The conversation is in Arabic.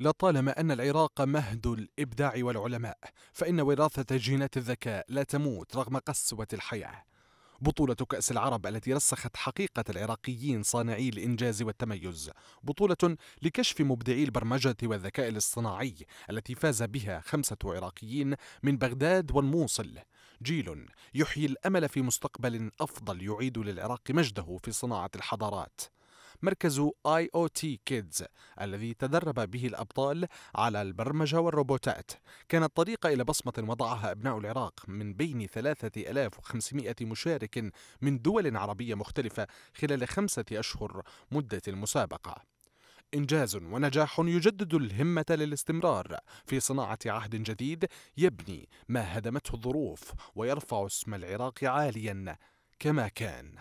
لطالما أن العراق مهد الإبداع والعلماء فإن وراثة جينات الذكاء لا تموت رغم قسوة الحياة بطولة كأس العرب التي رسخت حقيقة العراقيين صانعي الإنجاز والتميز بطولة لكشف مبدعي البرمجة والذكاء الاصطناعي التي فاز بها خمسة عراقيين من بغداد والموصل جيل يحيي الأمل في مستقبل أفضل يعيد للعراق مجده في صناعة الحضارات مركز اي او تي كيدز الذي تدرب به الابطال على البرمجه والروبوتات كانت طريقه الى بصمه وضعها ابناء العراق من بين 3500 مشارك من دول عربيه مختلفه خلال خمسه اشهر مده المسابقه إنجاز ونجاح يجدد الهمة للاستمرار في صناعة عهد جديد يبني ما هدمته الظروف ويرفع اسم العراق عاليا كما كان